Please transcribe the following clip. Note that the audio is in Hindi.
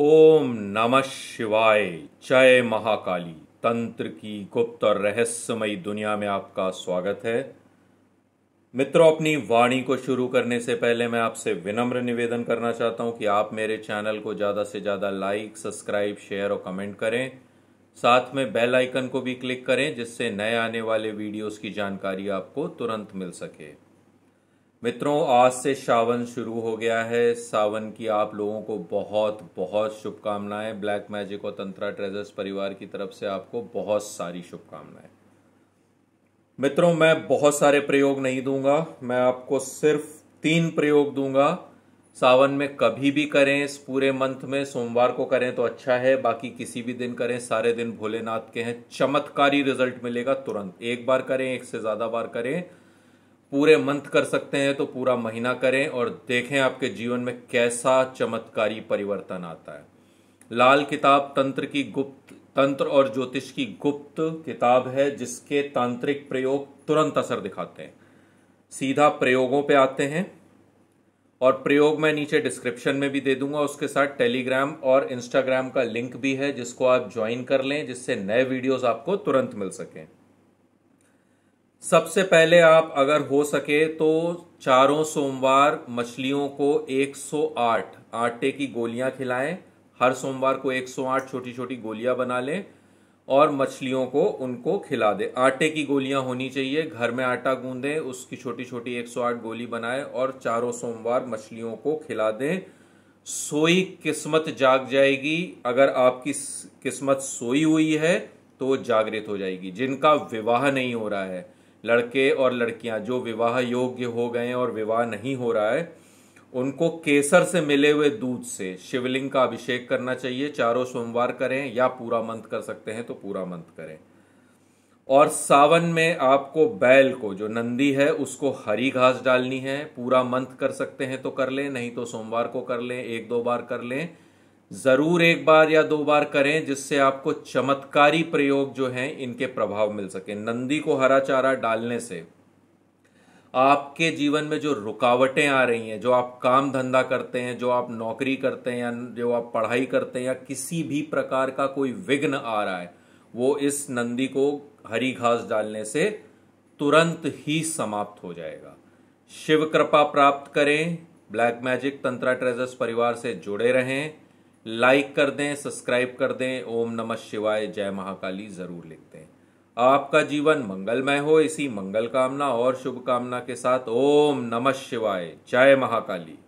ओम नमः शिवाय जय महाकाली तंत्र की गुप्त और रहस्यमयी दुनिया में आपका स्वागत है मित्रों अपनी वाणी को शुरू करने से पहले मैं आपसे विनम्र निवेदन करना चाहता हूं कि आप मेरे चैनल को ज़्यादा से ज़्यादा लाइक सब्सक्राइब शेयर और कमेंट करें साथ में बेल आइकन को भी क्लिक करें जिससे नए आने वाले वीडियोस की जानकारी आपको तुरंत मिल सके मित्रों आज से सावन शुरू हो गया है सावन की आप लोगों को बहुत बहुत शुभकामनाएं ब्लैक मैजिक और तंत्रा ट्रेजर्स परिवार की तरफ से आपको बहुत सारी शुभकामनाएं मित्रों मैं बहुत सारे प्रयोग नहीं दूंगा मैं आपको सिर्फ तीन प्रयोग दूंगा सावन में कभी भी करें इस पूरे मंथ में सोमवार को करें तो अच्छा है बाकी किसी भी दिन करें सारे दिन भोलेनाथ के हैं चमत्कारी रिजल्ट मिलेगा तुरंत एक बार करें एक से ज़्यादा बार करें पूरे मंथ कर सकते हैं तो पूरा महीना करें और देखें आपके जीवन में कैसा चमत्कारी परिवर्तन आता है लाल किताब तंत्र की गुप्त तंत्र और ज्योतिष की गुप्त किताब है जिसके तांत्रिक प्रयोग तुरंत असर दिखाते हैं सीधा प्रयोगों पे आते हैं और प्रयोग मैं नीचे डिस्क्रिप्शन में भी दे दूंगा उसके साथ टेलीग्राम और इंस्टाग्राम का लिंक भी है जिसको आप ज्वाइन कर लें जिससे नए वीडियोस आपको तुरंत मिल सकें सबसे पहले आप अगर हो सके तो चारों सोमवार मछलियों को 108 आटे की गोलियां खिलाएं हर सोमवार को 108 छोटी छोटी गोलियां बना लें और मछलियों को उनको खिला दें आटे की गोलियां होनी चाहिए घर में आटा गूंदें उसकी छोटी छोटी 108 गोली बनाएं और चारों सोमवार मछलियों को खिला दें सोई किस्मत जाग जाएगी अगर आपकी किस्मत सोई हुई है तो जागृत हो जाएगी जिनका विवाह नहीं हो रहा है लड़के और लड़कियां जो विवाह योग्य हो गए और विवाह नहीं हो रहा है उनको केसर से मिले हुए दूध से शिवलिंग का अभिषेक करना चाहिए चारों सोमवार करें या पूरा मंथ कर सकते हैं तो पूरा मंथ करें और सावन में आपको बैल को जो नंदी है उसको हरी घास डालनी है पूरा मंथ कर सकते हैं तो कर लें नहीं तो सोमवार को कर लें एक दो बार कर लें ज़रूर एक बार या दो बार करें जिससे आपको चमत्कारी प्रयोग जो हैं इनके प्रभाव मिल सके नंदी को हरा चारा डालने से आपके जीवन में जो रुकावटें आ रही हैं जो आप काम धंधा करते हैं जो आप नौकरी करते हैं या जो आप पढ़ाई करते हैं या किसी भी प्रकार का कोई विघ्न आ रहा है वो इस नंदी को हरी घास डालने से तुरंत ही समाप्त हो जाएगा शिव कृपा प्राप्त करें ब्लैक मैजिक तंत्रा ट्रेजर्स परिवार से जुड़े रहें लाइक कर दें सब्सक्राइब कर दें ओम नमः शिवाय जय महाकाली जरूर लिख दें आपका जीवन मंगलमय हो इसी मंगल कामना और शुभकामना के साथ ओम नमः शिवाय जय महाकाली